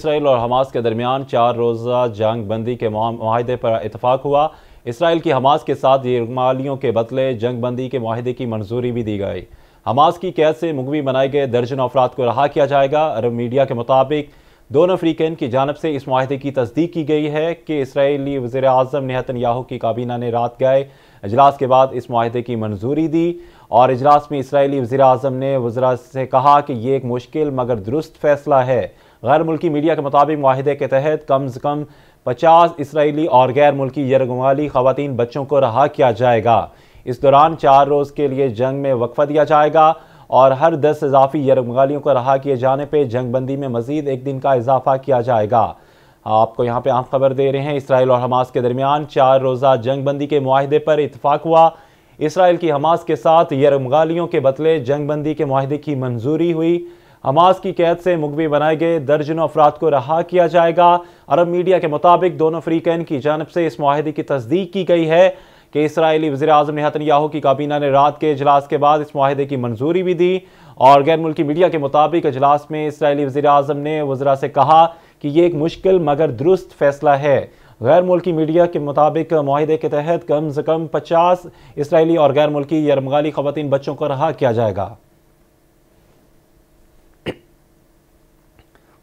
Israel और Hamas के दरमियान चार रोज़ा जंग बंदी के माहदे पर इतफाक़ हुआ इसराइल की हमास के साथ यमालियों के बदले जंग बंदी के माहदे की मंजूरी भी दी गई हमास की कैद से मुगवी बनाए गए दर्जन अफराद को रहा किया जाएगा अरब मीडिया के मुताबिक दोनों अफ्रीकन की जानब से इस माहे की तस्दीक की गई है कि इसराइली वजे अजम नेहतन याहू की काबीना ने रात गए अजलास के बाद इस माहे की मंजूरी दी और अजलास में इसराइली वज़ी अजम ने वजरा से कहा कि ये एक मुश्किल मगर दुरुस्त फैसला है गैर मुल्की मीडिया के मुताबिक माहदे के तहत कम से कम पचास इसराइली और गैर मुल्की यरगमाली खातन बच्चों को रहा किया जाएगा इस दौरान चार रोज़ के लिए जंग में वक्फा दिया जाएगा और हर दस इजाफी यरगमालियों को रहा किए जाने पर जंगबंदी में मजीद एक दिन का इजाफा किया जाएगा आपको यहाँ पे आम खबर दे रहे हैं इसराइल और हमास के दरमियान चार रोज़ा जंगबंदी के माहदे पर इतफाक़ हुआ इसराइल की हमास के साथ यरमगालियों के बदले जंगबंदी के माहदे की मंजूरी हुई हमास की कैद से मुखबी बनाए गए दर्जनों अफराद को रहा किया जाएगा अरब मीडिया के मुताबिक दोनों फ्रीकैन की जानब से इस माहदे की तस्दीक की गई है कि इसराइली वजी अजम नेहतन याहू की काबीना ने रात के अजलास के बाद इस माहदे की मंजूरी भी दी और गैर मुल्की मीडिया के मुताबिक अजलास में इसराइली वजी अजम ने वजरा से कहा कि ये एक मुश्किल मगर दुरुस्त फैसला है गैर मुल्की मीडिया के मुताबिक माहदे के तहत कम से कम पचास इसराइली और गैर मुल्की यरमगाली खवतिन बच्चों को रहा किया जाएगा